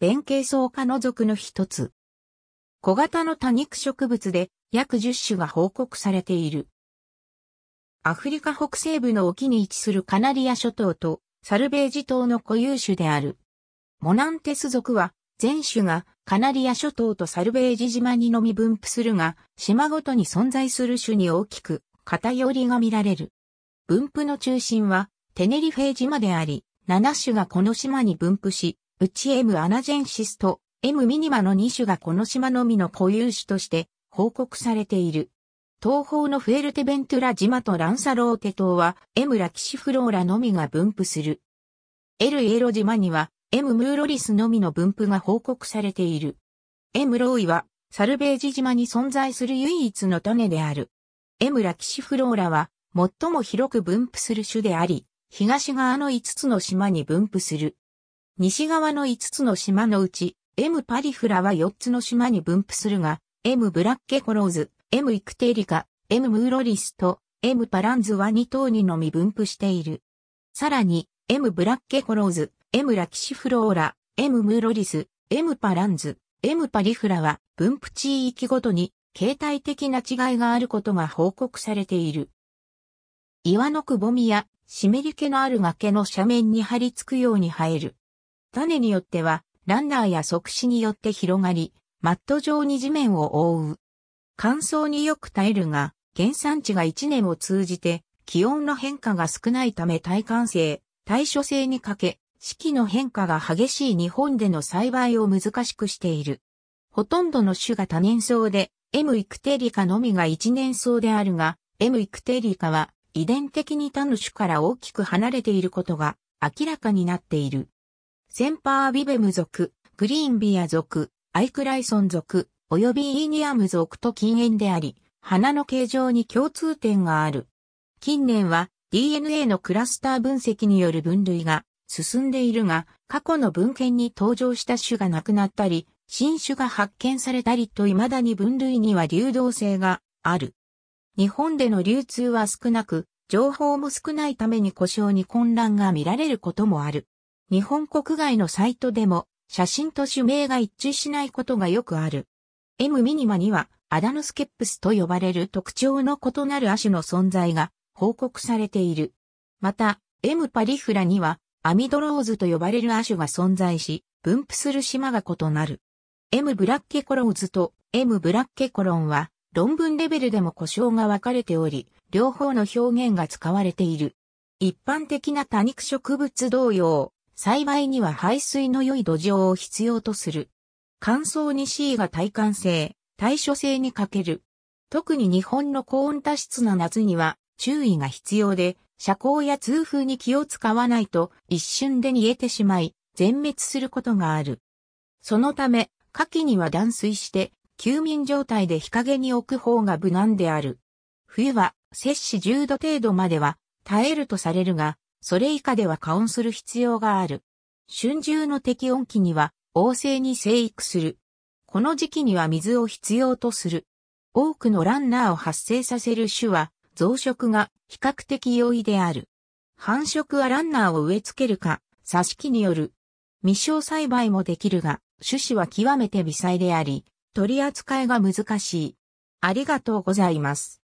弁慶草科の属の一つ。小型の多肉植物で約10種が報告されている。アフリカ北西部の沖に位置するカナリア諸島とサルベージ島の固有種である。モナンテス属は全種がカナリア諸島とサルベージ島にのみ分布するが、島ごとに存在する種に大きく偏りが見られる。分布の中心はテネリフェ島であり、7種がこの島に分布し、うち M アナジェンシスと M ミニマの2種がこの島のみの固有種として報告されている。東方のフェルテベントゥラ島とランサローテ島は M ラキシフローラのみが分布する。エルイエロ島には M ムーロリスのみの分布が報告されている。M ローイはサルベージ島に存在する唯一の種である。M ラキシフローラは最も広く分布する種であり、東側の5つの島に分布する。西側の5つの島のうち、M パリフラは4つの島に分布するが、M ブラッケホローズ、M イクテリカ、M ムーロリスと M パランズは2等にのみ分布している。さらに、M ブラッケホローズ、M ラキシフローラ、M ムーロリス、M パランズ、M パリフラは分布地域ごとに形態的な違いがあることが報告されている。岩のくぼみや湿り気のある崖の斜面に張り付くように生える。種によっては、ランナーや即死によって広がり、マット状に地面を覆う。乾燥によく耐えるが、原産地が一年を通じて、気温の変化が少ないため耐寒性、対処性に欠け、四季の変化が激しい日本での栽培を難しくしている。ほとんどの種が多年草で、M. イクテリカのみが一年草であるが、M. イクテリカは遺伝的に他の種から大きく離れていることが明らかになっている。センパービベム族、グリーンビア族、アイクライソンお及びイーニアム族と禁煙であり、花の形状に共通点がある。近年は DNA のクラスター分析による分類が進んでいるが、過去の文献に登場した種がなくなったり、新種が発見されたりと未だに分類には流動性がある。日本での流通は少なく、情報も少ないために故障に混乱が見られることもある。日本国外のサイトでも写真と種名が一致しないことがよくある。M ミニマにはアダノスケップスと呼ばれる特徴の異なる亜種の存在が報告されている。また、M パリフラにはアミドローズと呼ばれる亜種が存在し、分布する島が異なる。M ブラッケコローズと M ブラッケコロンは論文レベルでも故障が分かれており、両方の表現が使われている。一般的な多肉植物同様、栽培には排水の良い土壌を必要とする。乾燥に C が耐寒性、対処性に欠ける。特に日本の高温多湿な夏には注意が必要で、遮光や通風に気を使わないと一瞬で煮えてしまい、全滅することがある。そのため、夏季には断水して、休眠状態で日陰に置く方が無難である。冬は摂氏10度程度までは耐えるとされるが、それ以下では加温する必要がある。春秋の適温期には、旺盛に生育する。この時期には水を必要とする。多くのランナーを発生させる種は、増殖が比較的容易である。繁殖はランナーを植え付けるか、挿し木による。未生栽培もできるが、種子は極めて微細であり、取り扱いが難しい。ありがとうございます。